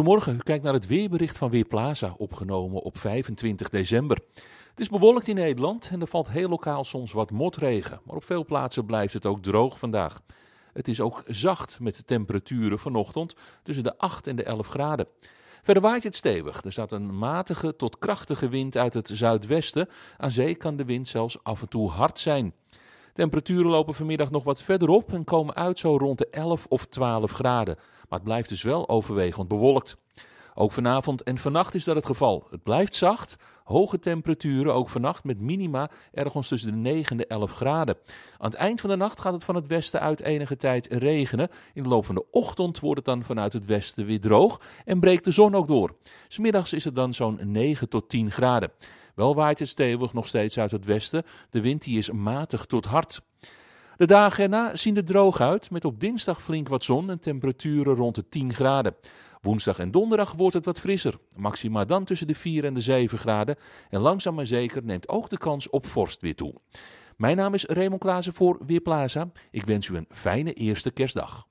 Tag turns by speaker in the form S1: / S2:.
S1: Goedemorgen, u kijkt naar het weerbericht van Weerplaza, opgenomen op 25 december. Het is bewolkt in Nederland en er valt heel lokaal soms wat motregen, maar op veel plaatsen blijft het ook droog vandaag. Het is ook zacht met de temperaturen vanochtend tussen de 8 en de 11 graden. Verder waait het stevig. Er staat een matige tot krachtige wind uit het zuidwesten. Aan zee kan de wind zelfs af en toe hard zijn. Temperaturen lopen vanmiddag nog wat verder op en komen uit zo rond de 11 of 12 graden. Maar het blijft dus wel overwegend bewolkt. Ook vanavond en vannacht is dat het geval. Het blijft zacht, hoge temperaturen, ook vannacht met minima ergens tussen de 9 en de 11 graden. Aan het eind van de nacht gaat het van het westen uit enige tijd regenen. In de loop van de ochtend wordt het dan vanuit het westen weer droog en breekt de zon ook door. Smiddags is het dan zo'n 9 tot 10 graden. Wel waait het stevig nog steeds uit het westen. De wind die is matig tot hard. De dagen erna zien er droog uit, met op dinsdag flink wat zon en temperaturen rond de 10 graden. Woensdag en donderdag wordt het wat frisser, maxima dan tussen de 4 en de 7 graden. En langzaam maar zeker neemt ook de kans op vorst weer toe. Mijn naam is Raymond Klaassen voor Weerplaza. Ik wens u een fijne eerste kerstdag.